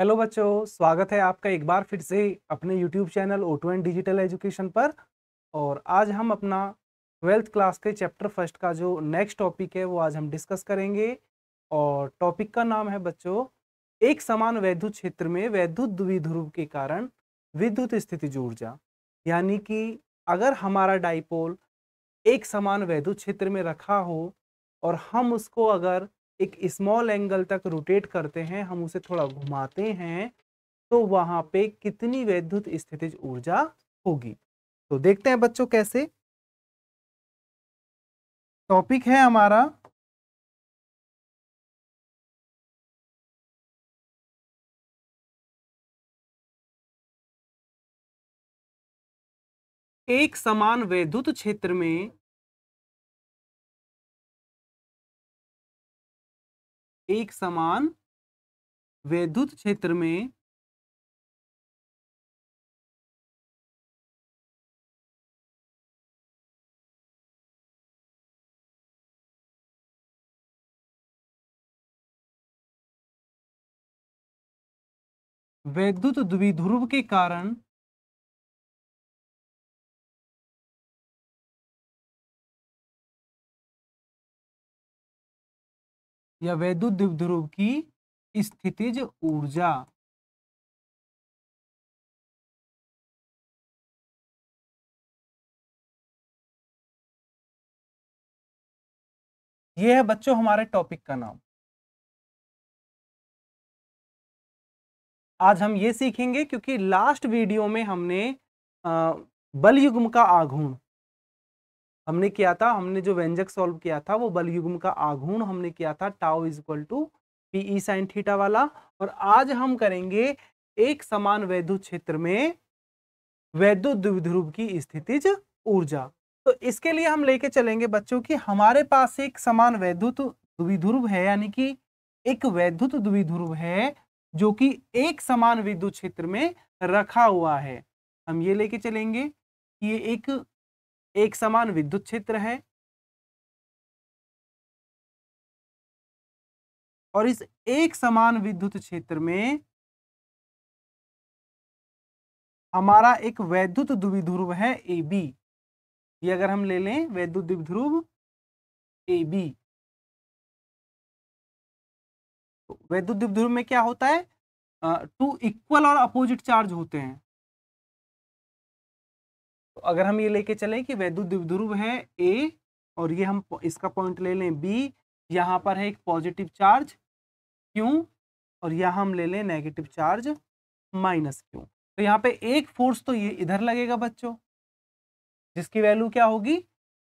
Hello बच्चों स्वागत है आपका एक बार फिर से अपने YouTube channel O two digital education पर और आज हम अपना ट्वेल्थ क्लास के चैप्टर फर्स्ट का जो नेक्स्ट टॉपिक है वो आज हम डिस्कस करेंगे और टॉपिक का नाम है बच्चों एक समान वैद्युत क्षेत्र में वैद्युत द्विध्रुव के कारण विद्युत जुड़ ऊर्जा यानी कि अगर हमारा डाइपोल एक समान वैद्युत क्षेत्र में रखा हो और हम उसको अगर एक स्मॉल एंगल तक रोटेट करते हैं हम उसे थोड़ा घुमाते हैं तो वहां पे कितनी वैद्युत स्थितिज ऊर्जा होगी तो देखते हैं बच्चों कैसे टॉपिक है हमारा एक समान वैद्युत क्षेत्र में एक समान वैद्युत क्षेत्र में वैद्युत द्विध्रुव के कारण या वैद्युत ध्रुव की स्थितिज ऊर्जा यह है बच्चों हमारे टॉपिक का नाम आज हम ये सीखेंगे क्योंकि लास्ट वीडियो में हमने बल युग्म का आघूर्ण हमने किया था हमने जो व्यंजक सॉल्व किया था वो बल युग्म का आघूर्ण हमने किया था tau is equal to P E sine theta वाला और आज हम करेंगे एक समान वैद्युत क्षेत्र में वैद्युत द्विध्रुव की स्थिति ऊर्जा तो इसके लिए हम लेके चलेंगे बच्चों की हमारे पास एक समान वैद्युत द्विध्रुव है यानी कि एक वैद्युत द्विध्रुव है जो कि एक समान विद्युत क्षेत्र में रखा हुआ है हम ये लेके चलेंगे कि ये एक एक समान विद्युत क्षेत्र है और इस एक समान विद्युत क्षेत्र में हमारा एक वैद्युत द्विध्रुव है ए बी ये अगर हम ले लें वैद्युत द्विध्रुव ए बी तो वैद्युत द्विध्रुव में क्या होता है टू इक्वल और अपोजिट चार्ज होते हैं अगर हम ये लेके चले कि वैद्युत ध्रुव है ए और ये हम इसका पॉइंट ले लें बी यहाँ पर है एक पॉजिटिव चार्ज क्यू और यहाँ हम ले लें नेगेटिव चार्ज माइनस क्यू तो यहाँ पे एक फोर्स तो ये इधर लगेगा बच्चों जिसकी वैल्यू क्या होगी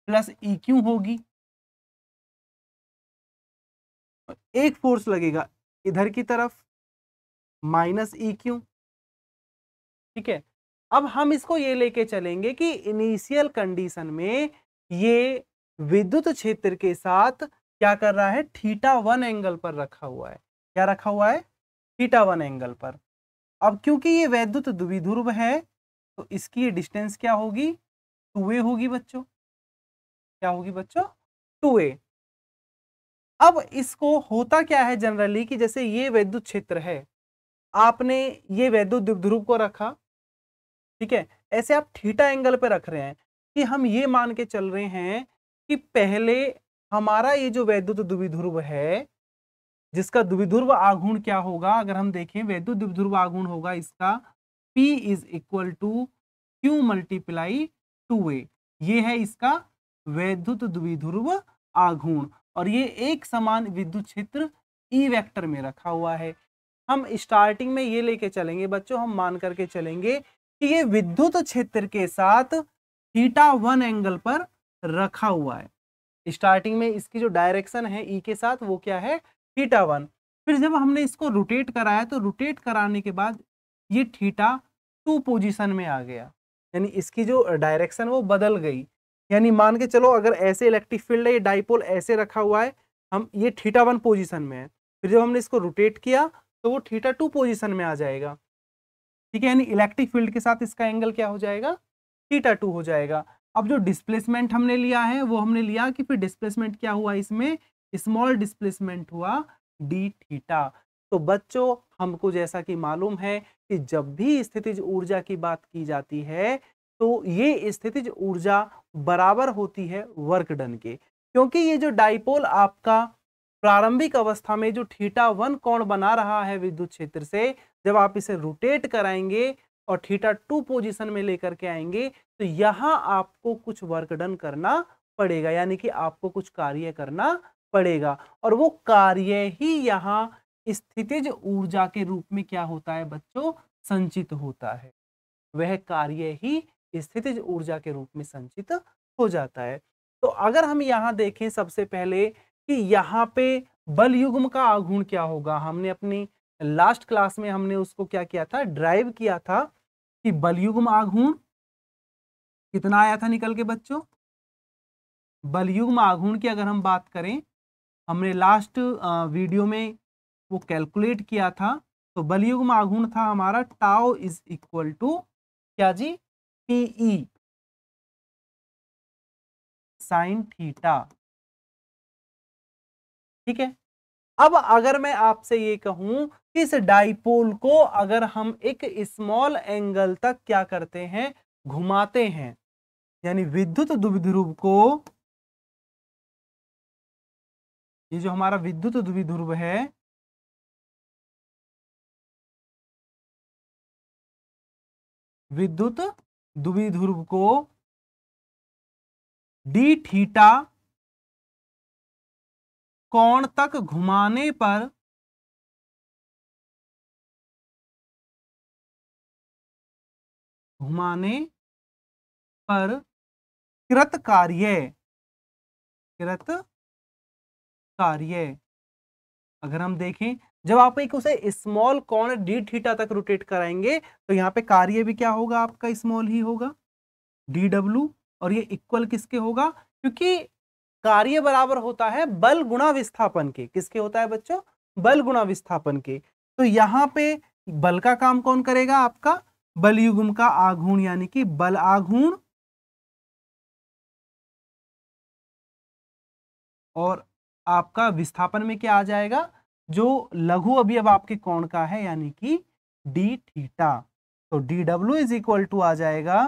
प्लस ई e क्यू होगी एक फोर्स लगेगा इधर की तरफ माइनस ई e क्यू ठीक है अब हम इसको ये लेके चलेंगे कि इनिशियल कंडीशन में ये विद्युत क्षेत्र के साथ क्या कर रहा है थीटा वन एंगल पर रखा हुआ है क्या रखा हुआ है थीटा वन एंगल पर अब क्योंकि ये वैद्युत द्विध्रुव है तो इसकी डिस्टेंस क्या होगी टू ए होगी बच्चों क्या होगी बच्चों टू ए अब इसको होता क्या है जनरली कि जैसे ये वैद्युत क्षेत्र है आपने ये वैद्युत द्विध्रुव को रखा ठीक है ऐसे आप थीटा एंगल पे रख रहे हैं कि हम ये मान के चल रहे हैं कि पहले हमारा ये जो वैद्युत द्विध्रुव है जिसका द्विध्रुव आघूर्ण क्या होगा अगर हम देखें वैद्युत द्विध्रुव आघूर्ण होगा इसका P is equal to q multiply two a ये है इसका वैद्युत द्विध्रुव आघूर्ण और ये एक समान विद्युत क्षेत्र E वेक्टर में रखा हुआ है हम स्टार्टिंग में ये लेके चलेंगे बच्चों हम मान करके चलेंगे कि ये विद्युत क्षेत्र के साथ थीटा वन एंगल पर रखा हुआ है स्टार्टिंग में इसकी जो डायरेक्शन है ई e के साथ वो क्या है थीटा वन फिर जब हमने इसको रोटेट कराया तो रोटेट कराने के बाद ये थीटा टू पोजीशन में आ गया यानी इसकी जो डायरेक्शन वो बदल गई यानी मान के चलो अगर ऐसे इलेक्ट्रिक फील्ड है ये डाइपोल ऐसे रखा हुआ है हम ये थीटा वन पोजिशन में है फिर जब हमने इसको रोटेट किया तो वो थीटा टू पोजिशन में आ जाएगा ठीक है यानी इलेक्ट्रिक फील्ड के साथ इसका एंगल क्या हो जाएगा थीटा टू हो जाएगा अब जो डिस्प्लेसमेंट हमने लिया है वो हमने लिया कि फिर डिस्प्लेसमेंट क्या हुआ इसमें स्मॉल डिस्प्लेसमेंट हुआ डी थीटा तो बच्चों हमको जैसा कि मालूम है कि जब भी स्थितिज ऊर्जा की बात की जाती है तो ये स्थितिज ऊर्जा बराबर होती है वर्क डन के क्योंकि ये जो डाइपोल आपका प्रारंभिक अवस्था में जो थीटा वन कोण बना रहा है विद्युत क्षेत्र से जब आप इसे रोटेट कराएंगे और थीटा टू पोजीशन में लेकर के आएंगे तो यहाँ आपको कुछ वर्क डन करना पड़ेगा यानी कि आपको कुछ कार्य करना पड़ेगा और वो कार्य ही यहाँ स्थितिज ऊर्जा के रूप में क्या होता है बच्चों संचित होता है वह कार्य ही स्थितिज ऊर्जा के रूप में संचित हो जाता है तो अगर हम यहाँ देखें सबसे पहले कि यहाँ पे बल युग्म का आघूर्ण क्या होगा हमने अपनी लास्ट क्लास में हमने उसको क्या किया था ड्राइव किया था कि बलयुग्म आघूर्ण कितना आया था निकल के बच्चों बलयुग्म आघूर्ण की अगर हम बात करें हमने लास्ट वीडियो में वो कैलकुलेट किया था तो बलयुग्म आघूर्ण था हमारा टाओ इज इक्वल टू क्या जी पीई e. साइन थीटा ठीक है अब अगर मैं आपसे ये कहूं कि इस डाइपोल को अगर हम एक स्मॉल एंगल तक क्या करते हैं घुमाते हैं यानी विद्युत द्विध्रुव को ये जो हमारा विद्युत द्विध्रुव है विद्युत द्विध्रुव को डी थीटा कोण तक घुमाने पर घुमाने पर कृत कार्य कृत कार्य अगर हम देखें जब आप एक उसे स्मॉल कोण डी थीटा तक रोटेट कराएंगे तो यहाँ पे कार्य भी क्या होगा आपका स्मॉल ही होगा डी डब्ल्यू और ये इक्वल किसके होगा क्योंकि कार्य बराबर होता है बल गुणा विस्थापन के किसके होता है बच्चों बल गुणा विस्थापन के तो यहाँ पे बल का काम कौन करेगा आपका बल युग्म का आघूर्ण यानी कि बल आघूर्ण और आपका विस्थापन में क्या आ जाएगा जो लघु अभी अब आपके कोण का है यानी कि डी थीटा तो d W is equal to आ जाएगा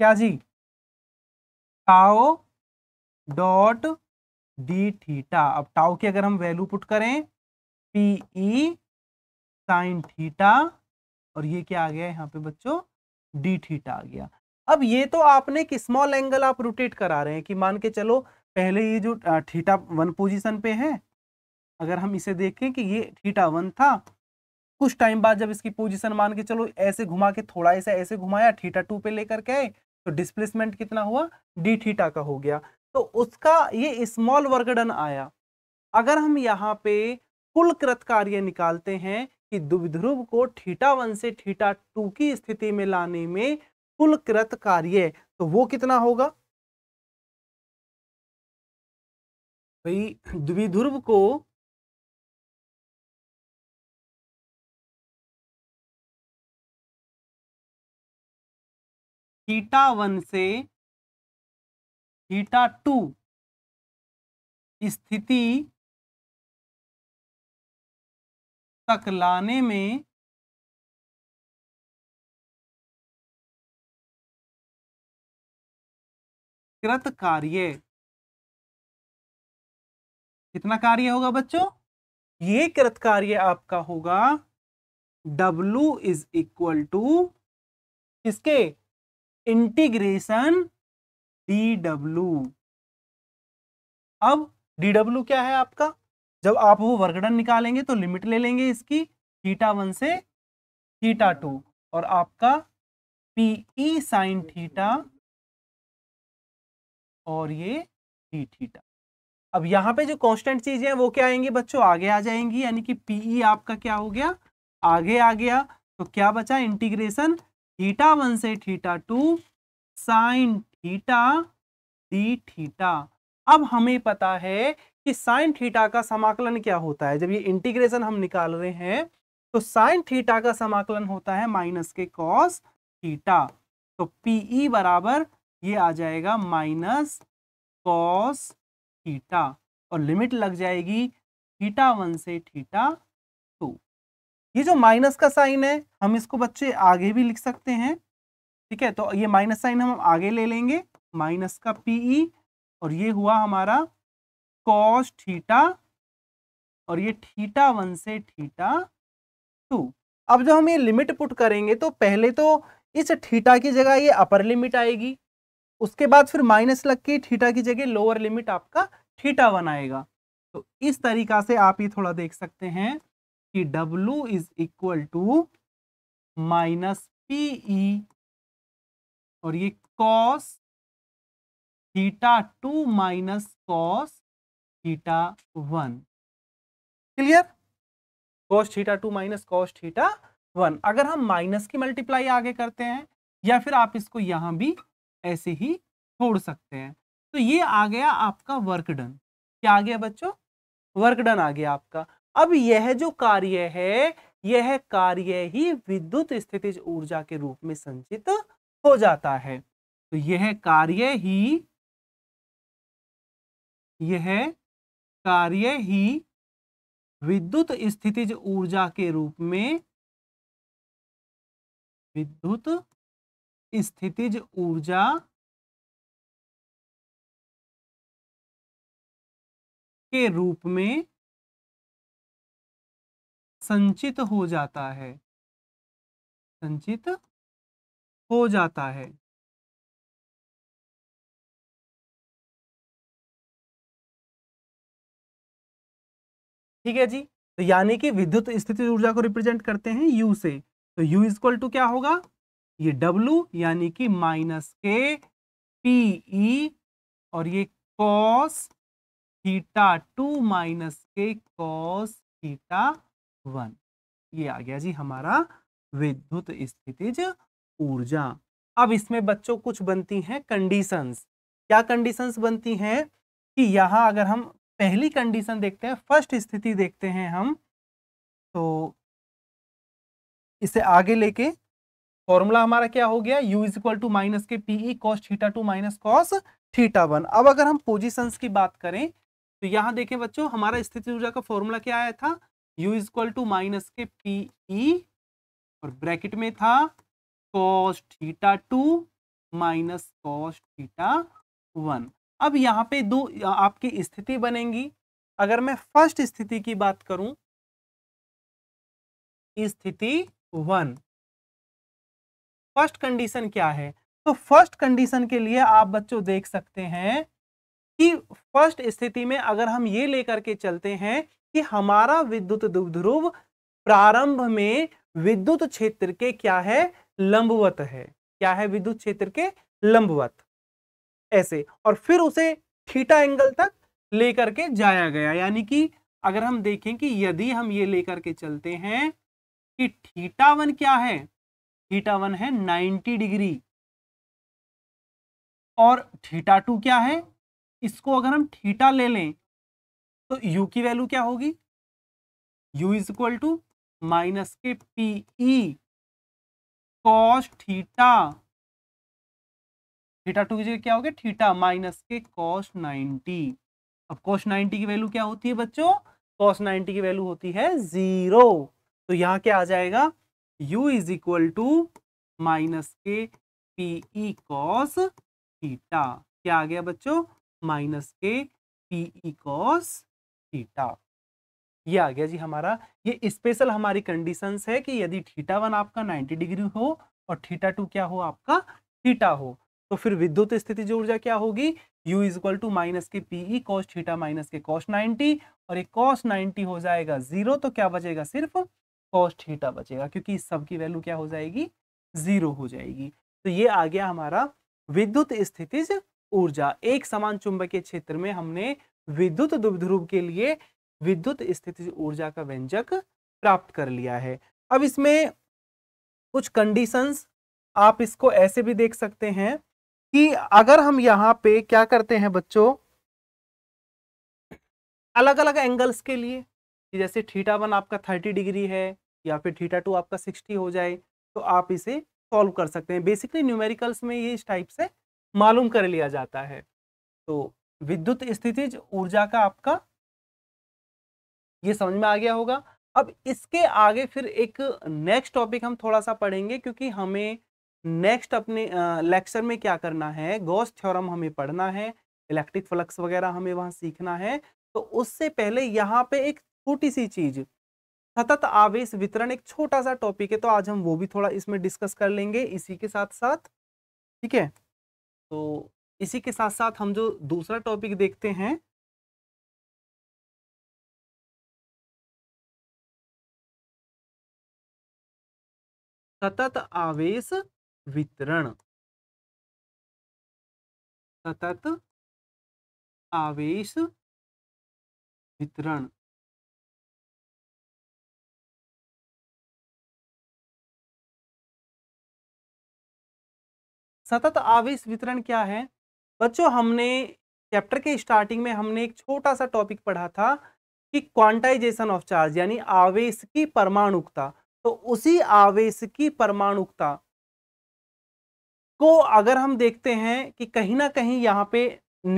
क्या जी टाओ डॉट डी थीटा अब टाओ की अगर हम वैल्यू पुट करें पी ई साइन थीटा और ये क्या आ गया यहाँ पे बच्चों डी थीटा आ गया अब ये तो आपने एक स्मॉल एंगल आप रोटेट करा रहे हैं कि मान के चलो पहले ये जो थीटा वन पोजीशन पे है अगर हम इसे देखें कि ये थीटा वन था कुछ टाइम बाद जब इसकी पोजीशन मान के चलो ऐसे घुमा के थोड़ा ऐसा ऐसे घुमाया थीटा टू पे लेकर के आए तो डिस्प्लेसमेंट कितना हुआ डी थीटा का हो गया तो उसका ये स्मॉल वर्गडन आया अगर हम यहाँ पे कुल कृत कार्य निकालते हैं कि दुविध्रुव को थीटा वन से थीटा टू की स्थिति में लाने में कुल कृत कार्य तो वो कितना होगा भाई द्विध्रुव को थीटा वन से थीटा टू स्थिति तक लाने में कृत कार्य कितना कार्य होगा बच्चों ये कृत कार्य आपका होगा W इज इक्वल टू किसके इंटीग्रेशन डी डब्लू अब डी डब्लू क्या है आपका जब आप वो वर्गड़न निकालेंगे तो लिमिट ले लेंगे इसकी थीटा वन से थीटा टू और आपका पीई साइन e थीटा और ये डी थीटा अब यहां पे जो कांस्टेंट चीजें हैं वो क्या आएंगे बच्चों आगे आ जाएंगी यानी कि पीई e आपका क्या हो गया आगे आ गया तो क्या बचा इंटीग्रेशन थीटा वन से theta two sine theta d theta अब हमें पता है कि साइन थीटा का समाकलन क्या होता है जब ये इंटीग्रेशन हम निकाल रहे हैं तो साइन थीटा का समाकलन होता है माइनस के कॉस थीटा तो पीई e बराबर ये आ जाएगा माइनस कॉस थीटा और लिमिट लग जाएगी थीटा वन से थीटा ये जो माइनस का साइन है हम इसको बच्चे आगे भी लिख सकते हैं ठीक है तो ये माइनस साइन हम आगे ले लेंगे माइनस का पीई e, और ये हुआ हमारा कॉस थीटा और ये थीटा वन से थीटा टू अब जब हम ये लिमिट पुट करेंगे तो पहले तो इस थीटा की जगह ये अपर लिमिट आएगी उसके बाद फिर माइनस लग के थीटा की जगह लोअर लिमिट आपका थीटा वन आएगा तो इस तरीका से आप ये थोड़ा देख सकते हैं कि W is equal to minus PE और ये cos theta two minus cos theta one clear cos theta two minus cos theta one अगर हम माइनस की मल्टीप्लाई आगे करते हैं या फिर आप इसको यहां भी ऐसे ही छोड़ सकते हैं तो ये आ गया आपका वर्क डन क्या आ गया बच्चों वर्क डन आ गया आपका अब यह जो कार्य है यह कार्य ही विद्युत स्थितिज ऊर्जा के रूप में संचित हो जाता है तो यह कार्य ही यह कार्य ही विद्युत स्थितिज ऊर्जा के रूप में विद्युत स्थितिज ऊर्जा के रूप में संचित हो जाता है संचित हो जाता है ठीक है जी तो यानी कि विद्युत स्थिति ऊर्जा को रिप्रेजेंट करते हैं U से तो U इजक्वल टू क्या होगा ये W यानी कि माइनस के पी ई और ये कॉस थीटा टू माइनस के कॉस थीटा वन ये आ गया जी हमारा विद्युत स्थितिज ऊर्जा अब इसमें बच्चों कुछ बनती हैं कंडीशंस क्या कंडीशंस बनती हैं कि यहाँ अगर हम पहली कंडीशन देखते हैं फर्स्ट स्थिति देखते हैं हम तो इसे आगे लेके फॉर्मूला हमारा क्या हो गया u is equal to minus के E cos theta two minus cos theta one अब अगर हम पोजिशंस की बात करें तो यहाँ देखें बच्चों हमारा स्थिति ऊर्जा का फॉर्मूला क्या आया था u इक्वल टू माइनस के पी ई और ब्रैकेट में था cos theta two minus cos theta one अब यहाँ पे दो आपकी स्थिति बनेंगी अगर मैं फर्स्ट स्थिति की बात करूं स्थिति वन फर्स्ट कंडीशन क्या है तो फर्स्ट कंडीशन के लिए आप बच्चों देख सकते हैं कि फर्स्ट स्थिति में अगर हम ये लेकर के चलते हैं कि हमारा विद्युत ध्रुव प्रारंभ में विद्युत क्षेत्र के क्या है लंबवत है क्या है विद्युत क्षेत्र के लंबवत ऐसे और फिर उसे थीटा एंगल तक लेकर के जाया गया यानी कि अगर हम देखें कि यदि हम ये लेकर के चलते हैं कि थीटा वन क्या है थीटा वन है 90 डिग्री और थीटा टू क्या है इसको अगर हम थीटा ले लें तो u की वैल्यू क्या होगी u is equal to minus के P E cos theta theta two की जगह क्या हो गया थीटा माइनस के कॉस नाइनटी अब कॉस नाइन्टी की वैल्यू क्या होती है बच्चों कॉस नाइनटी की वैल्यू होती है जीरो तो यहाँ क्या आ जाएगा u is equal to minus के पी ई कॉस थीटा क्या आ गया बच्चों माइनस के पी ई कॉस थीटा ये आ गया जी हमारा ये स्पेशल हमारी कंडीशन है कि यदि थीटा वन आपका 90 डिग्री हो और थीटा टू क्या हो आपका थीटा हो तो फिर विद्युत स्थिति जो ऊर्जा क्या होगी u is equal to minus के PE cos e theta minus के कॉस 90 और ये कॉस 90 हो जाएगा जीरो तो क्या बचेगा सिर्फ कॉस थीटा बचेगा क्योंकि इस सब की वैल्यू क्या हो जाएगी जीरो हो जाएगी तो ये आ गया हमारा विद्युत स्थितिज ऊर्जा एक समान चुंबकीय क्षेत्र में हमने विद्युत द्विध्रुव के लिए विद्युत स्थिति ऊर्जा का व्यंजक प्राप्त कर लिया है अब इसमें कुछ कंडीशंस आप इसको ऐसे भी देख सकते हैं कि अगर हम यहाँ पे क्या करते हैं बच्चों अलग अलग एंगल्स के लिए जैसे थीटा वन आपका थर्टी डिग्री है या फिर थीटा टू आपका सिक्सटी हो जाए तो आप इसे सॉल्व कर सकते हैं बेसिकली न्यूमेरिकल्स में ये इस टाइप से मालूम कर लिया जाता है तो विद्युत स्थिति ऊर्जा का आपका ये समझ में आ गया होगा अब इसके आगे फिर एक नेक्स्ट टॉपिक हम थोड़ा सा पढ़ेंगे क्योंकि हमें नेक्स्ट अपने लेक्चर में क्या करना है गॉस थ्योरम हमें पढ़ना है इलेक्ट्रिक फ्लक्स वगैरह हमें वहाँ सीखना है तो उससे पहले यहाँ पे एक छोटी सी चीज सतत आवेश वितरण एक छोटा सा टॉपिक है तो आज हम वो भी थोड़ा इसमें डिस्कस कर लेंगे इसी के साथ साथ ठीक है तो इसी के साथ साथ हम जो दूसरा टॉपिक देखते हैं सतत आवेश वितरण सतत आवेश वितरण सतत आवेश वितरण क्या है बच्चों हमने चैप्टर के स्टार्टिंग में हमने एक छोटा सा टॉपिक पढ़ा था कि क्वांटाइजेशन ऑफ चार्ज यानी आवेश की परमाणुकता तो उसी आवेश की परमाणुकता को अगर हम देखते हैं कि कहीं ना कहीं यहाँ पे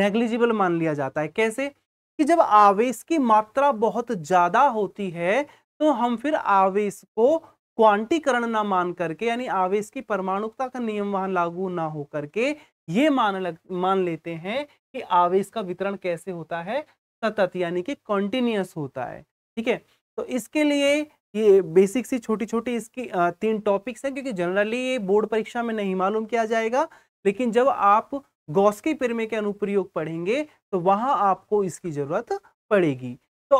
नेग्लिजिबल मान लिया जाता है कैसे कि जब आवेश की मात्रा बहुत ज़्यादा होती है तो हम फिर आवेश को क्वांटीकरण ना मान करके यानी आवेश की परमाणुकता का नियम वहां लागू ना हो करके ये मान लग मान लेते हैं कि आवेश का वितरण कैसे होता है सतत यानी कि कॉन्टिन्यूस होता है ठीक है तो इसके लिए ये बेसिक सी छोटी छोटी इसकी तीन टॉपिक्स हैं क्योंकि जनरली ये बोर्ड परीक्षा में नहीं मालूम किया जाएगा लेकिन जब आप गौस के प्रमेय के अनुप्रयोग पढ़ेंगे तो वहाँ आपको इसकी ज़रूरत पड़ेगी तो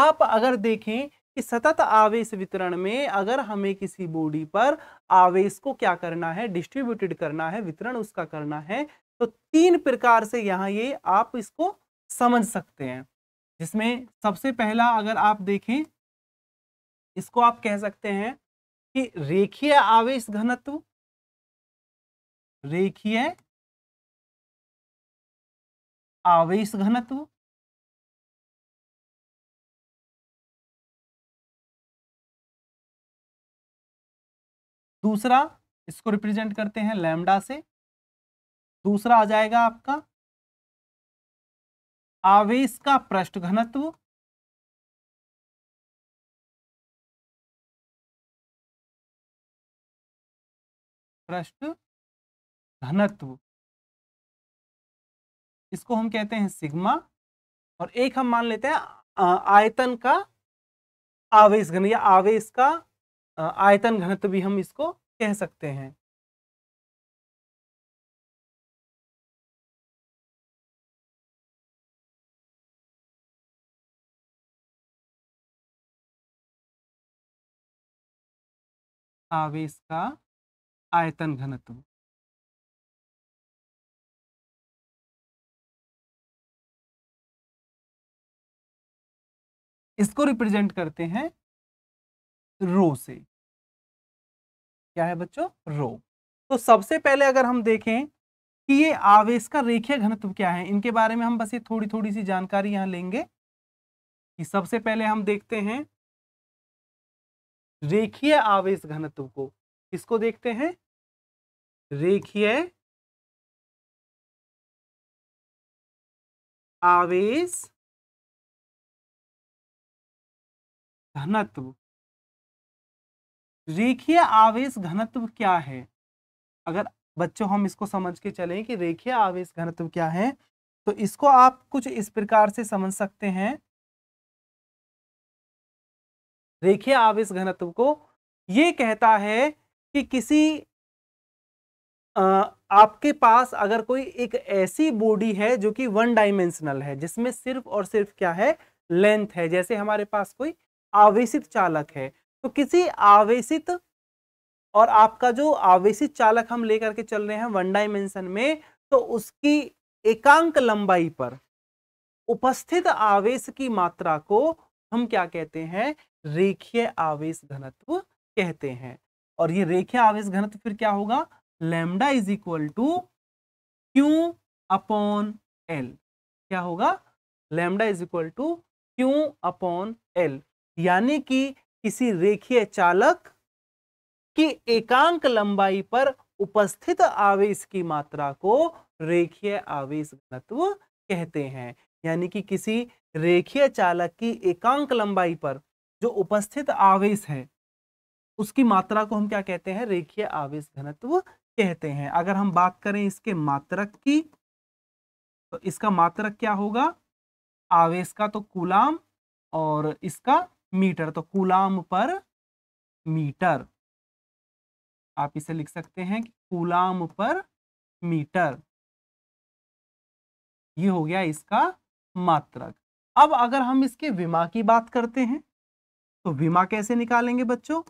आप अगर देखें कि सतत आवेश वितरण में अगर हमें किसी बॉडी पर आवेश को क्या करना है डिस्ट्रीब्यूटेड करना है वितरण उसका करना है तो तीन प्रकार से यहाँ ये आप इसको समझ सकते हैं जिसमें सबसे पहला अगर आप देखें इसको आप कह सकते हैं कि रेखीय आवेश घनत्व रेखीय आवेश घनत्व दूसरा इसको रिप्रेजेंट करते हैं लैम्डा से दूसरा आ जाएगा आपका आवेश का पृष्ठ घनत्व पृष्ठ घनत्व इसको हम कहते हैं सिग्मा और एक हम मान लेते हैं आयतन का आवेश घन या आवेश का आयतन घनत्व भी हम इसको कह सकते हैं आवेश का आयतन घनत्व इसको रिप्रेजेंट करते हैं रो से क्या है बच्चों रो तो सबसे पहले अगर हम देखें कि ये आवेश का रेखीय घनत्व क्या है इनके बारे में हम बस ये थोड़ी थोड़ी सी जानकारी यहां लेंगे कि सबसे पहले हम देखते हैं रेखीय आवेश घनत्व को किसको देखते हैं रेखीय आवेश घनत्व रेखीय आवेश घनत्व क्या है अगर बच्चों हम इसको समझ के चले कि रेखीय आवेश घनत्व क्या है तो इसको आप कुछ इस प्रकार से समझ सकते हैं रेखीय आवेश घनत्व को ये कहता है कि किसी आ, आपके पास अगर कोई एक ऐसी बॉडी है जो कि वन डायमेंशनल है जिसमें सिर्फ और सिर्फ क्या है लेंथ है जैसे हमारे पास कोई आवेशित चालक है तो किसी आवेशित और आपका जो आवेशित चालक हम लेकर के चल रहे हैं वन डायमेंशन में तो उसकी एकांक लंबाई पर उपस्थित आवेश की मात्रा को हम क्या कहते हैं रेखीय आवेश घनत्व कहते हैं और ये रेखीय आवेश घनत्व फिर क्या होगा lambda is equal to Q upon L क्या होगा lambda is equal to Q upon L यानी कि किसी रेखीय चालक की एकांक लंबाई पर उपस्थित आवेश की मात्रा को रेखीय आवेश घनत्व कहते हैं यानी कि किसी रेखीय चालक की एकांक लंबाई पर जो उपस्थित आवेश है उसकी मात्रा को हम क्या कहते हैं रेखीय आवेश घनत्व कहते हैं अगर हम बात करें इसके मात्रक की तो इसका मात्रक क्या होगा आवेश का तो कुलाम और इसका मीटर तो कुलाम पर मीटर आप इसे लिख सकते हैं कि कुलाम पर मीटर ये हो गया इसका मात्रक अब अगर हम इसके विमा की बात करते हैं तो विमा कैसे निकालेंगे बच्चों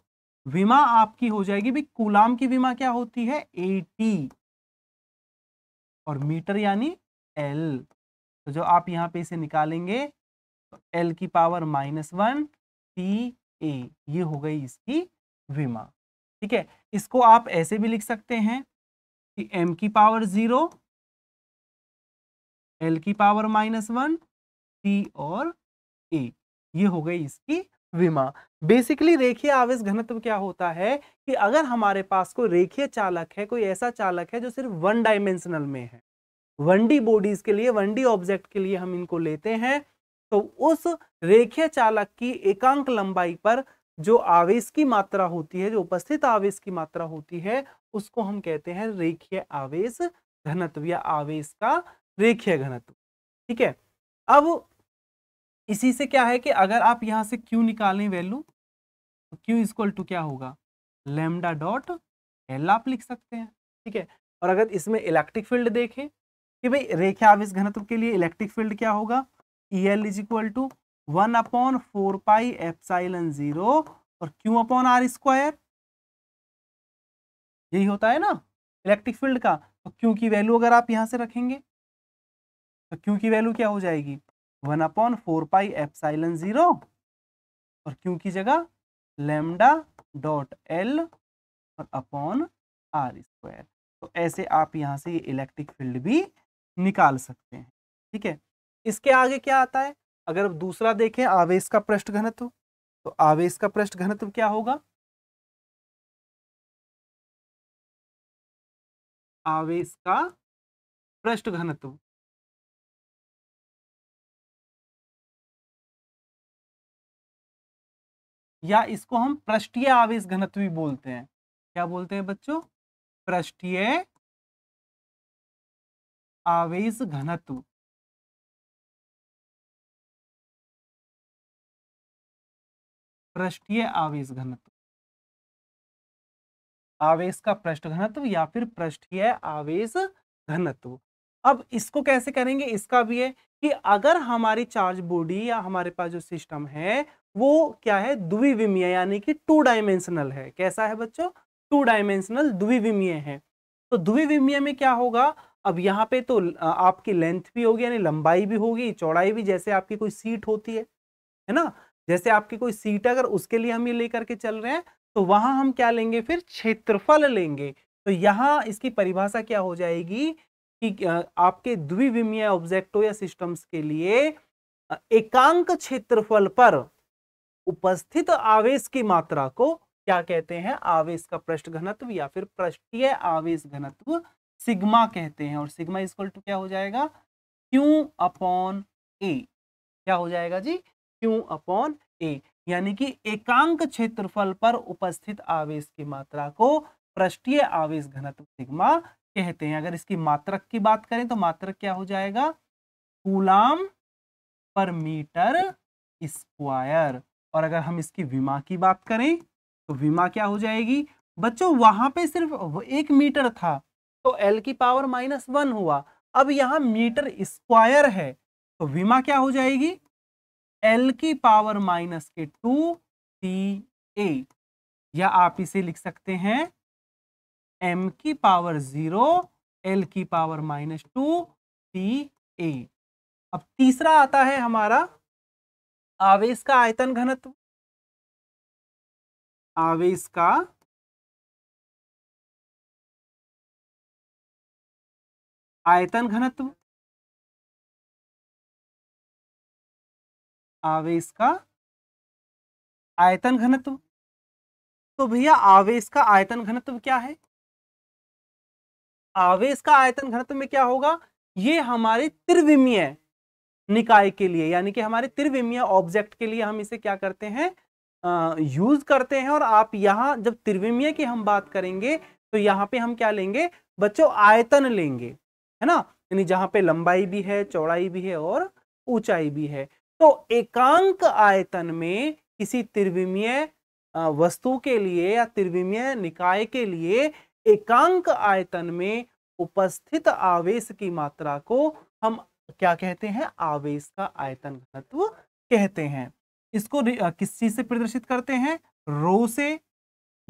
विमा आपकी हो जाएगी भाई कुलाम की विमा क्या होती है ए टी और मीटर यानी एल तो जो आप यहां पे इसे निकालेंगे तो एल की power minus one C A ये हो गई इसकी विमा ठीक है इसको आप ऐसे भी लिख सकते हैं कि एम की पावर जीरो एल की पावर माइनस वन सी और ए ये हो गई इसकी विमा बेसिकली रेखीय आवेश घनत्व क्या होता है कि अगर हमारे पास कोई रेखीय चालक है कोई ऐसा चालक है जो सिर्फ वन डायमेंशनल में है वन डी बॉडीज के लिए वन डी ऑब्जेक्ट के लिए हम इनको लेते हैं तो उस रेखीय चालक की एकांक लंबाई पर जो आवेश की मात्रा होती है जो उपस्थित आवेश की मात्रा होती है उसको हम कहते हैं रेखीय आवेश घनत्व या आवेश का रेखीय घनत्व ठीक है अब इसी से क्या है कि अगर आप यहां से क्यू निकालें वैल्यू तो क्यू इक्वल टू क्या होगा लेमडा डॉट एल आप लिख सकते हैं ठीक है और अगर इसमें इलेक्ट्रिक फील्ड देखें कि भाई रेखा आवेश घनत्व के लिए इलेक्ट्रिक फील्ड क्या होगा L is equal to one upon four pi epsilon zero और क्यू अपॉन आर स्क्वायर यही होता है ना इलेक्ट्रिक फील्ड का तो क्यू की वैल्यू अगर आप यहां से रखेंगे तो क्यू की वैल्यू क्या हो जाएगी one upon four pi epsilon zero और क्यू की जगह लेमडा डॉट एल और अपॉन आर स्क्वायर तो ऐसे आप यहां से ये इलेक्ट्रिक फील्ड भी निकाल सकते हैं ठीक है इसके आगे क्या आता है अगर दूसरा देखें आवेश का पृष्ठ घनत्व तो आवेश का पृष्ठ घनत्व क्या होगा आवेश का पृष्ठ घनत्व या इसको हम पृष्ठीय आवेश घनत्व भी बोलते हैं क्या बोलते हैं बच्चों पृष्ठीय आवेश घनत्व पृष्ठीय आवेश घनत्व आवेश का पृष्ठ घनत्व या फिर पृष्ठीय आवेश घनत्व अब इसको कैसे करेंगे इसका भी है कि अगर हमारी चार्ज बॉडी या हमारे पास जो सिस्टम है वो क्या है द्विविमीय यानी कि टू डायमेंशनल है कैसा है बच्चों टू डायमेंशनल द्विविमीय है तो द्विविमीय में क्या होगा अब यहाँ पे तो आपकी लेंथ भी होगी यानी लंबाई भी होगी चौड़ाई भी जैसे आपकी कोई सीट होती है है ना जैसे आपकी कोई सीट अगर उसके लिए हम ये लेकर के चल रहे हैं तो वहां हम क्या लेंगे फिर क्षेत्रफल लेंगे तो यहाँ इसकी परिभाषा क्या हो जाएगी कि आपके द्विविमीय ऑब्जेक्टो या सिस्टम्स के लिए एकांक क्षेत्रफल पर उपस्थित आवेश की मात्रा को क्या कहते हैं आवेश का पृष्ठ घनत्व या फिर पृष्ठीय आवेश घनत्व सिग्मा कहते हैं और सिग्मा इक्वल टू क्या हो जाएगा क्यू अपॉन ए क्या हो जाएगा जी क्यू अपॉन ए यानी कि एकांक क्षेत्रफल पर उपस्थित आवेश की मात्रा को पृष्ठीय आवेश घनत्व सिग्मा कहते हैं अगर इसकी मात्रक की बात करें तो मात्रक क्या हो जाएगा कूलाम पर मीटर स्क्वायर और अगर हम इसकी विमा की बात करें तो विमा क्या हो जाएगी बच्चों वहां पे सिर्फ एक मीटर था तो एल की पावर माइनस वन हुआ अब यहाँ मीटर स्क्वायर है तो विमा क्या हो जाएगी एल की पावर माइनस के टू टी ए या आप इसे लिख सकते हैं एम की पावर जीरो एल की power minus two T A अब तीसरा आता है हमारा आवेश का आयतन घनत्व आवेश का आयतन घनत्व आवेश का आयतन घनत्व तो भैया आवेश का आयतन घनत्व क्या है आवेश का आयतन घनत्व में क्या होगा ये हमारे त्रिविमीय निकाय के लिए यानी कि हमारे त्रिविमीय ऑब्जेक्ट के लिए हम इसे क्या करते हैं यूज करते हैं और आप यहां जब त्रिविमीय की हम बात करेंगे तो यहाँ पे हम क्या लेंगे बच्चों आयतन लेंगे है ना यानी जहां पे लंबाई भी है चौड़ाई भी है और ऊंचाई भी है तो एकांक आयतन में किसी त्रिविमीय वस्तु के लिए या त्रिविमीय निकाय के लिए एकांक आयतन में उपस्थित आवेश की मात्रा को हम क्या कहते हैं आवेश का आयतन घनत्व कहते हैं इसको किस चीज से प्रदर्शित करते हैं रो से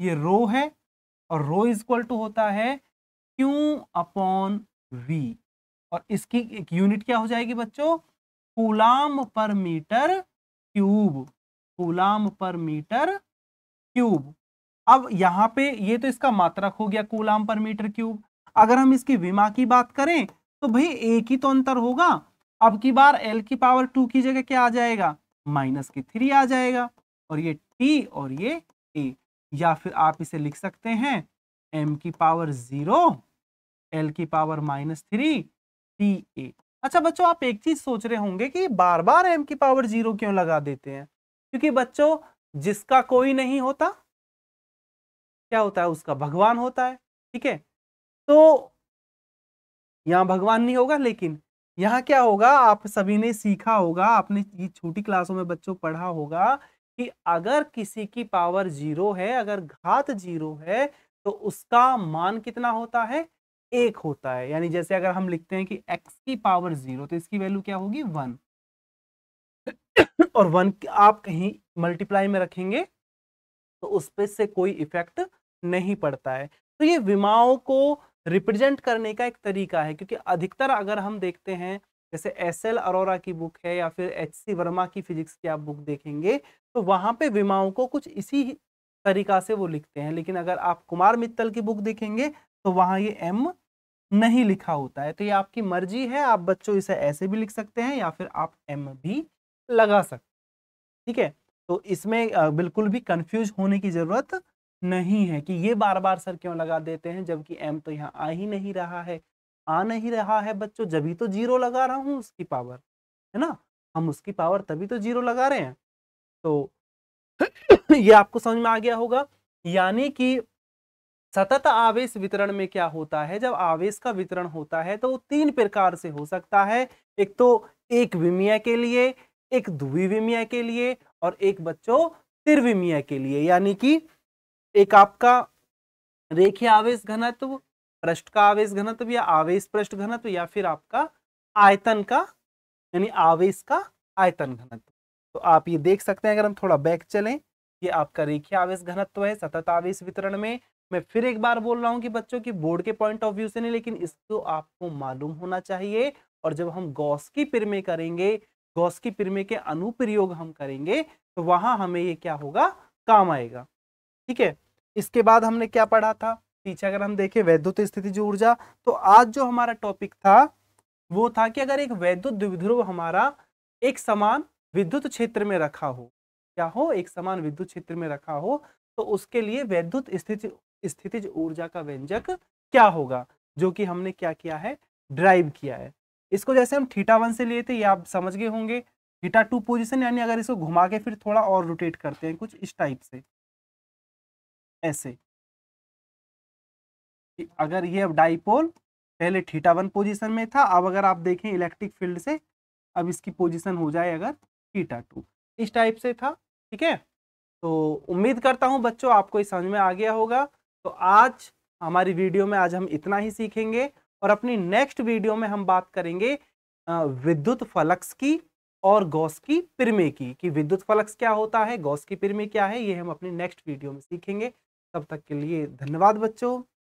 ये रो है और रो इज इक्वल टू होता है क्यू अपॉन वी और इसकी एक यूनिट क्या हो जाएगी बच्चों कूलाम पर मीटर क्यूब कूलाम पर मीटर क्यूब अब यहां पे ये तो इसका मात्रक हो गया कूलाम पर मीटर क्यूब अगर हम इसकी विमा की बात करें तो भाई एक ही तो अंतर होगा अब की बार एल की पावर टू की जगह क्या आ जाएगा माइनस की थ्री आ जाएगा और ये टी और ये ए या फिर आप इसे लिख सकते हैं एम की पावर जीरो एल की power minus three T A अच्छा बच्चों आप एक चीज सोच रहे होंगे कि बार बार एम की पावर जीरो क्यों लगा देते हैं क्योंकि बच्चों जिसका कोई नहीं होता क्या होता है उसका भगवान होता है ठीक है तो यहाँ भगवान नहीं होगा लेकिन यहाँ क्या होगा आप सभी ने सीखा होगा आपने ये छोटी क्लासों में बच्चों पढ़ा होगा कि अगर किसी की पावर जीरो है अगर घात जीरो है तो उसका मान कितना होता है एक होता है यानी जैसे अगर हम लिखते हैं कि x की पावर जीरो तो इसकी वैल्यू क्या होगी वन और वन आप कहीं मल्टीप्लाई में रखेंगे तो उस पर से कोई इफेक्ट नहीं पड़ता है तो ये विमाओं को रिप्रेजेंट करने का एक तरीका है क्योंकि अधिकतर अगर हम देखते हैं जैसे एस एल अरोरा की बुक है या फिर एच सी वर्मा की फिजिक्स की आप बुक देखेंगे तो वहाँ पे विमाओं को कुछ इसी तरीका से वो लिखते हैं लेकिन अगर आप कुमार मित्तल की बुक देखेंगे तो वहां ये एम नहीं लिखा होता है तो ये आपकी मर्जी है आप बच्चों इसे ऐसे भी लिख सकते हैं या फिर आप एम भी लगा सकते ठीक है तो इसमें बिल्कुल भी कंफ्यूज होने की ज़रूरत नहीं है कि ये बार बार सर क्यों लगा देते हैं जबकि एम तो यहाँ आ ही नहीं रहा है आ नहीं रहा है बच्चों जब तो जीरो लगा रहा हूँ उसकी पावर है ना हम उसकी पावर तभी तो जीरो लगा रहे हैं तो ये आपको समझ में आ गया होगा यानी कि सतत आवेश वितरण में क्या होता है जब आवेश का वितरण होता है तो वो तीन प्रकार से हो सकता है एक तो एक विमीय के लिए एक द्विविमीय के लिए और एक बच्चों त्रिविमीय के लिए यानी कि एक आपका रेखीय आवेश घनत्व पृष्ठ का आवेश घनत्व या आवेश पृष्ठ घनत्व या फिर आपका आयतन का यानी आवेश का आयतन घनत्व तो आप ये देख सकते हैं अगर हम थोड़ा बैक चलें ये आपका रेखीय आवेश घनत्व है सतत आवेश वितरण में मैं फिर एक बार बोल रहा हूँ कि बच्चों की बोर्ड के पॉइंट ऑफ व्यू से नहीं लेकिन इसको आपको मालूम होना चाहिए और जब हम गौस की पिरमे करेंगे गौस की पिरमे के अनुप्रयोग हम करेंगे तो वहां हमें ये क्या होगा काम आएगा ठीक है इसके बाद हमने क्या पढ़ा था पीछे अगर हम देखें वैद्युत स्थिति जो ऊर्जा तो आज जो हमारा टॉपिक था वो था कि अगर एक वैद्युत द्विध्रुव हमारा एक समान विद्युत क्षेत्र में रखा हो क्या हो एक समान विद्युत क्षेत्र में रखा हो तो उसके लिए वैद्युत स्थिति स्थितिज ऊर्जा का व्यंजक क्या होगा जो कि हमने क्या किया है ड्राइव किया है इसको जैसे हम थीटा वन से लिए थे ये आप समझ गए होंगे थीटा टू पोजिशन यानी अगर इसको घुमा के फिर थोड़ा और रोटेट करते हैं कुछ इस टाइप से ऐसे अगर ये अब डाइपोल पहले थीटा वन पोजिशन में था अब अगर आप देखें इलेक्ट्रिक फील्ड से अब इसकी पोजिशन हो जाए अगर थीटा टू इस टाइप से था ठीक है तो उम्मीद करता हूं बच्चों आपको ये समझ में आ गया होगा तो आज हमारी वीडियो में आज हम इतना ही सीखेंगे और अपनी नेक्स्ट वीडियो में हम बात करेंगे विद्युत फलक्स की और गौस की पिरमे की कि विद्युत फलक्स क्या होता है गौस की पिरमे क्या है ये हम अपनी नेक्स्ट वीडियो में सीखेंगे तब तक के लिए धन्यवाद बच्चों